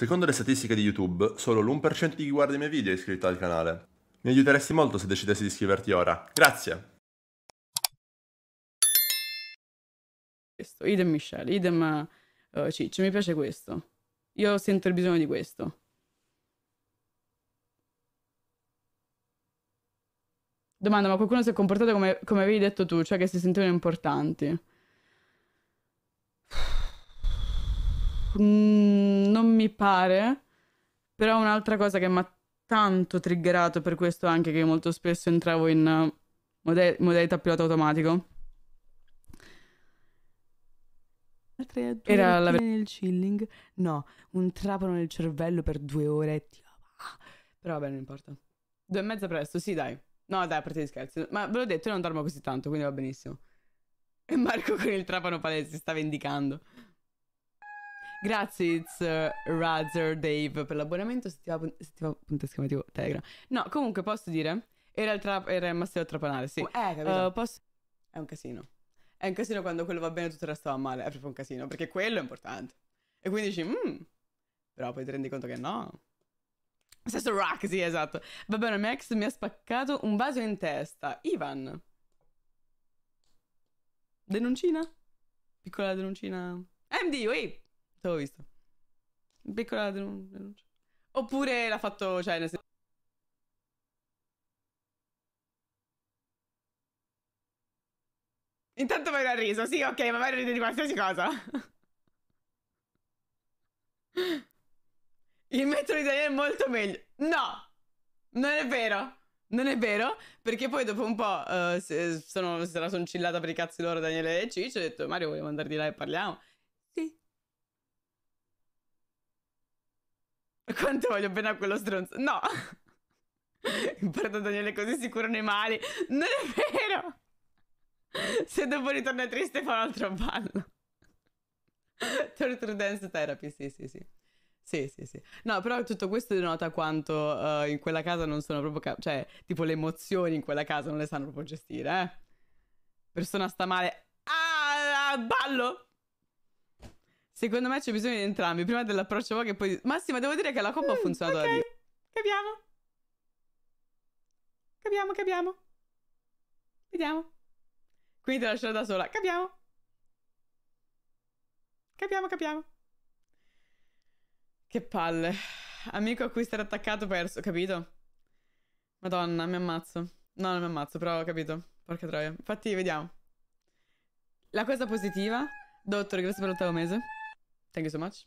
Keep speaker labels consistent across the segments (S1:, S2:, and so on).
S1: Secondo le statistiche di YouTube, solo l'1% di chi guarda i miei video è iscritto al canale. Mi aiuteresti molto se decidessi di iscriverti ora. Grazie! Questo, idem Michelle, idem uh, Ciccio, mi piace questo. Io sento il bisogno di questo. Domanda, ma qualcuno si è comportato come, come avevi detto tu, cioè che si sentivano importanti? Mm, non mi pare. Però un'altra cosa che mi ha tanto triggerato, per questo anche che molto spesso entravo in eh, mode- modalità pilota automatico. Era la ver- nel chilling. No, un trapano nel cervello per due ore. Però vabbè, non importa. Due e mezza presto, sì, dai. No, dai, a parte gli scherzi. Ma ve l'ho detto, io non dormo così tanto, quindi va benissimo. E Marco con il trapano palese si sta vendicando. Grazie, it's uh, Razor Dave per l'abbonamento. Settiva, settiva punto esclamativo Telegram. No, comunque posso dire? Era il, tra- era il Massimo Trapanale, sì. Uh, eh, capito. Uh, posso... È un casino. È un casino quando quello va bene e tutto il resto va male. È proprio un casino, perché quello è importante. E quindi dici, mmm. Però poi ti rendi conto che no. Stesso Rock, sì, esatto. Va bene, Max mi ha spaccato un vaso in testa. Ivan. Denuncina? Piccola denuncina. MD, wait. L'avevo visto. Piccola denuncia. Oppure l'ha fatto, cioè, nel senso... Intanto Mario ha riso, sì, ok, ma Mario ridere di qualsiasi cosa. Il metro italiano è molto meglio. No, non è vero. Non è vero, perché poi dopo un po' uh, se, sono, se la sono cillata per i cazzi loro Daniele e Ciccio, ho detto Mario vogliamo andare di là e parliamo. Quanto voglio bene a quello stronzo? No! Perdo Daniele così sicuro i mali. Non è vero! Se dopo ritorna triste fa un altro ballo. Torture Dance Therapy, sì, sì, sì. Sì, sì, sì. No, però tutto questo denota quanto uh, in quella casa non sono proprio... Ca- cioè, tipo le emozioni in quella casa non le sanno proprio gestire, eh. Persona sta male. Ah, ah ballo! Secondo me c'è bisogno di entrambi, prima dell'approccio poco e poi... Massimo, devo dire che la combo ha mm, funzionato mm, okay. Capiamo. Capiamo, capiamo. Vediamo. Quindi te lascio da sola. Capiamo. Capiamo, capiamo. Che palle. Amico a cui stare attaccato perso, capito? Madonna, mi ammazzo. No, non mi ammazzo, però ho capito. Porca troia. Infatti, vediamo. La cosa positiva... Dottor, grazie per l'ottavo mese. Thank you so much.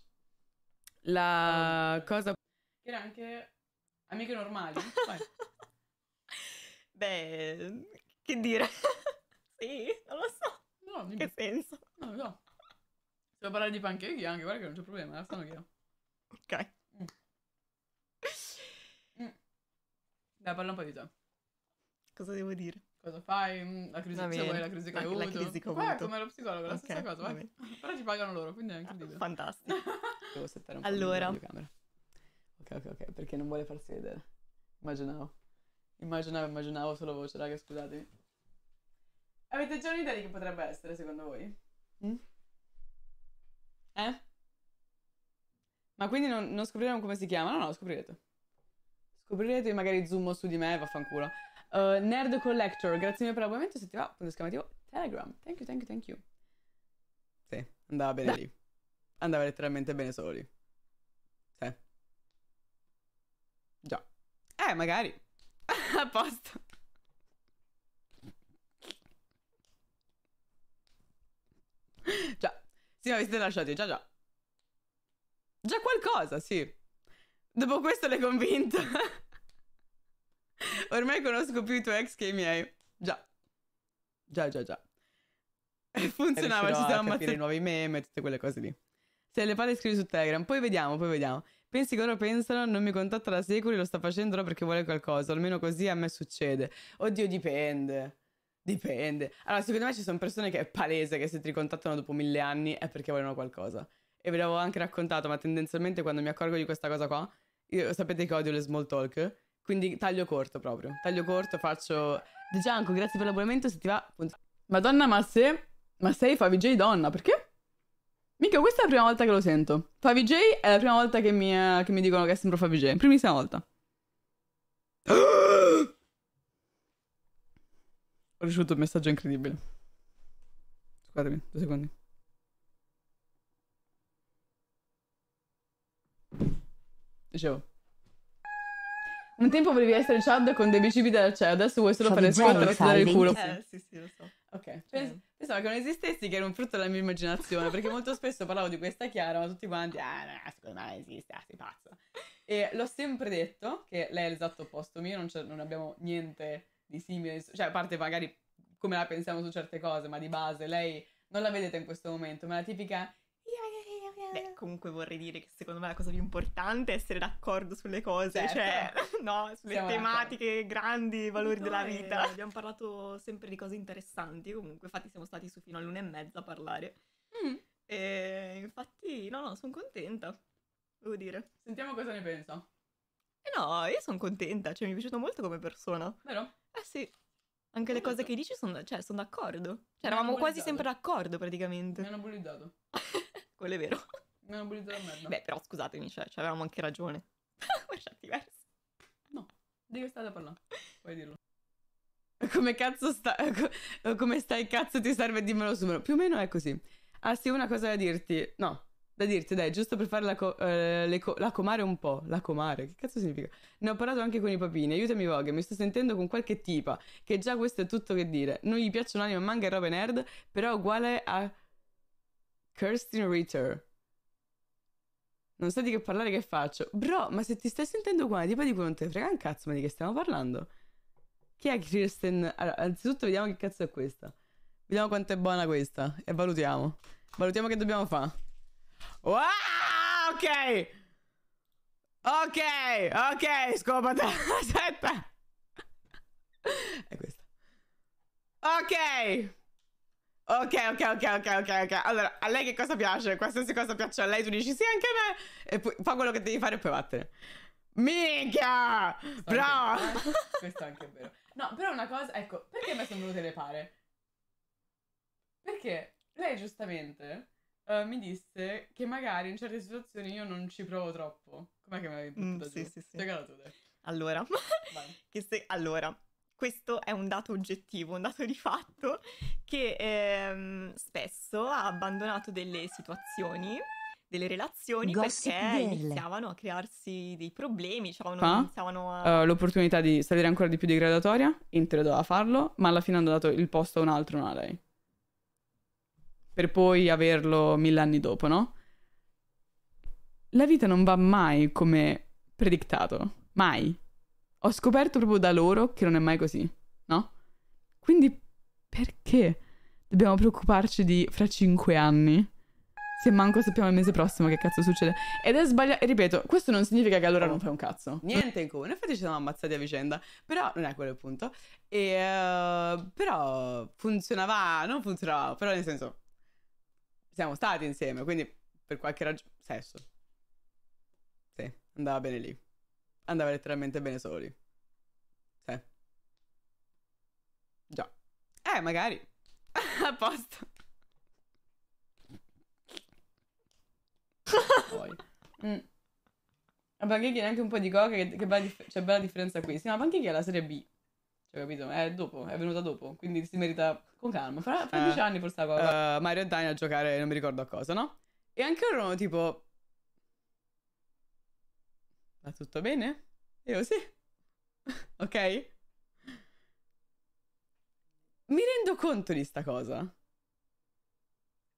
S1: La oh, cosa... Che era anche amiche normali. Beh, che dire? sì, non lo so. No, dimmi. Che senso? No, no. Se vuoi parlare di pancake anche, guarda che non c'è problema, la stanno io. Ok. Mm. Mm. Dai, parla un po' di te. Cosa devo dire? Cosa fai? Mm, la crisi, se vuoi, la crisi che hai avuto. La crisi che ho avuto. Qua come lo psicologo, la okay, stessa cosa. Vai. Però ci pagano loro, quindi è incredibile. Fantastico. Devo settare un po' allora. la camera. Ok, ok, ok, perché non vuole farsi vedere. Immaginavo. Immaginavo, immaginavo solo voce, raga, scusatemi. Avete già un'idea di che potrebbe essere, secondo voi? Mm? Eh? Ma quindi non, non scopriremo come si chiama? No, no, scoprirete. Scoprirete magari zoom su di me, e vaffanculo. Uh, Nerd Collector, grazie mille per l'abbonamento. Se ti va, punto esclamativo Telegram. Thank you, thank you, thank you. Sì, andava bene lì. Andava letteralmente bene soli. Sì. Già. Eh, magari.
S2: A posto.
S1: già. Sì, ma vi siete lasciati, già già. Già qualcosa, sì. Dopo questo l'hai convinto. Ormai conosco più i tuoi ex che i miei. Già. Già, già, già. Funzionava, ci siamo ammazzati. nuovi meme, e tutte quelle cose lì. Se le pare scrivi su Telegram, poi vediamo, poi vediamo. Pensi che loro pensano, non mi contatta da secoli, lo sta facendo perché vuole qualcosa, almeno così a me succede. Oddio, dipende. Dipende. Allora, secondo me ci sono persone che è palese che se ti ricontattano dopo mille anni è perché vogliono qualcosa. E ve l'avevo anche raccontato, ma tendenzialmente quando mi accorgo di questa cosa qua, io sapete che odio le small talk quindi taglio corto proprio. Taglio corto, faccio... De Gianco, grazie per l'abbonamento, se ti va... Punto. Madonna, ma se... Ma sei Favij donna, perché? Mica, questa è la prima volta che lo sento. Favij è la prima volta che mi, eh, che mi dicono che è sempre Favij. Primissima volta. Ho ricevuto un messaggio incredibile. Scusatemi, due secondi. Dicevo. Un tempo volevi essere Chad con dei bicipiti da cioè adesso vuoi solo fare scuola e dare il culo. Eh, sì, sì, lo so. Ok. Cioè... Pensavo che non esistessi, che era un frutto della mia immaginazione, perché molto spesso parlavo di questa Chiara, ma tutti quanti, ah, no, secondo me esiste, ah, sei pazza. E l'ho sempre detto che lei è l'esatto opposto mio, non, non abbiamo niente di simile, cioè a parte magari come la pensiamo su certe cose, ma di base lei non
S2: la vedete in questo momento, ma la tipica Beh, comunque vorrei dire che secondo me la cosa più importante è essere d'accordo sulle cose, certo. cioè, no, sulle Siamo tematiche grandi, i valori no, della vita. abbiamo parlato sempre di cose interessanti, comunque, infatti siamo stati su fino all'una e mezza a parlare. Mm. E infatti, no, no, sono contenta, devo dire. Sentiamo cosa ne pensa. Eh no, io sono contenta, cioè mi è piaciuto molto come persona. Vero? Eh sì. Anche le cose che dici sono, cioè, sono d'accordo. Cioè, eravamo quasi sempre d'accordo praticamente. Mi hanno bullizzato. quello è vero. Mi hanno bullizzato la merda. Beh, però scusatemi, cioè, cioè avevamo anche ragione.
S1: per certi versi. No, di che state parlando? Puoi dirlo. Come cazzo sta... come stai cazzo ti serve dimmelo su Più o meno è così. Ah sì, una cosa da dirti. No, da dirti, dai, giusto per fare la, co- eh, co- la, comare un po'. La comare, che cazzo significa? Ne ho parlato anche con i papini. Aiutami, Vogue. Mi sto sentendo con qualche tipa. Che già questo è tutto che dire. Non gli piacciono anime, manga e robe nerd. Però uguale a Kirsten Ritter. Non so di che parlare che faccio. Bro, ma se ti stai sentendo qua, tipo di cui non te frega un cazzo, ma di che stiamo parlando? Chi è Kirsten? Allora, anzitutto vediamo che cazzo è questa. Vediamo quanto è buona questa e valutiamo. Valutiamo che dobbiamo fare. Wow, ok. Ok, ok, scopata. Aspetta. è questa. Ok. Ok, ok, ok, ok, ok, ok. Allora, a lei che cosa piace? Qualsiasi cosa piace a lei, tu dici sì, anche a me. E poi fa quello che devi fare e poi vattene. Mica! Bravo! Questo è anche vero. No, però una cosa, ecco, perché mi sono venute le pare? Perché lei giustamente uh, mi disse che magari in certe situazioni io non ci provo troppo.
S2: Com'è che mi avevi mm, buttato mm, giù? Sì, sì, sì. Spiegalo tu, dai. Allora, se, allora, questo è un dato oggettivo, un dato di fatto, che ehm, spesso ha abbandonato delle situazioni, delle relazioni, Gossip perché girl. iniziavano a crearsi dei problemi, cioè non ah? iniziavano a... Uh,
S1: l'opportunità di salire ancora di più di gradatoria, Inter doveva farlo, ma alla fine hanno dato il posto a un altro, non a lei. Per poi averlo mille anni dopo, no? La vita non va mai come predictato, mai. Ho scoperto proprio da loro che non è mai così, no? Quindi perché dobbiamo preoccuparci di fra cinque anni? Se manco sappiamo il mese prossimo che cazzo succede. Ed è sbagliato. E Ripeto, questo non significa che allora non fai un cazzo. Niente in comune. Infatti ci siamo ammazzati a vicenda. Però non è quello il punto. E, uh, però funzionava. Non funzionava. Però nel senso. Siamo stati insieme. Quindi per qualche ragione. Sesso. Sì, andava bene lì andava letteralmente bene soli. Sì. Già. Eh, magari. A posto. Poi. Mm. La è neanche un po' di coca, che, che bella dif- cioè, bella differenza qui. Sì, ma la pancheggia è la serie B. Cioè, capito? È dopo, è venuta dopo, quindi si merita con calma. Fra, fra uh, dieci anni forse la coca. Uh, Mario e Dine a giocare, non mi ricordo a cosa, no? E anche loro tipo... Va tutto bene? Io sì. ok? Mi rendo conto di sta cosa.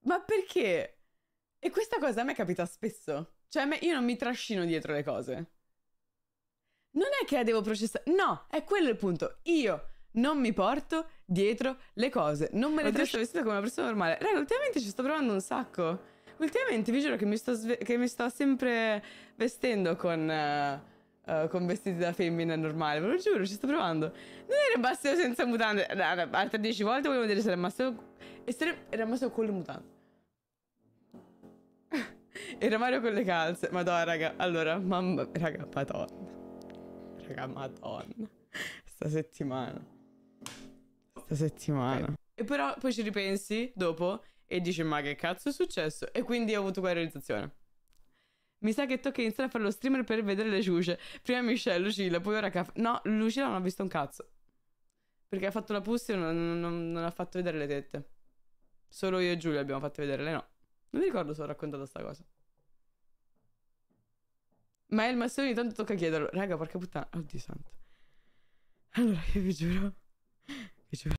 S1: Ma perché? E questa cosa a me capita spesso. Cioè, me, io non mi trascino dietro le cose. Non è che la devo processare. No, è quello il punto. Io non mi porto dietro le cose. Non me le Oddio, trascino vestita come una persona normale. Raga, ultimamente ci sto provando un sacco. Ultimamente vi giuro che mi sto, che mi sto sempre vestendo con, uh, uh, con, vestiti da femmina normale, ve lo giuro, ci sto provando. Non era Masseo senza mutande, altre dieci volte volevo vedere se era Masseo, era Masseo con le mutande. era Mario con le calze, madonna raga, allora, mamma, raga, madonna. Raga, madonna. Sta settimana. Sta settimana. E però poi ci ripensi dopo e dice ma che cazzo è successo? E quindi ho avuto quella realizzazione. Mi sa che tocca iniziare a fare lo streamer per vedere le ciuce. Prima Michelle, Lucilla, poi ora Caf... No, Lucilla non ha visto un cazzo. Perché ha fatto la pussy e non, non, non, ha fatto vedere le tette. Solo io e Giulia abbiamo fatto vedere, le no. Non mi ricordo se ho raccontato sta cosa. Ma è il massimo ogni tanto tocca chiederlo. Raga, porca puttana. Oddio santo. Allora, io vi giuro.
S2: Vi giuro.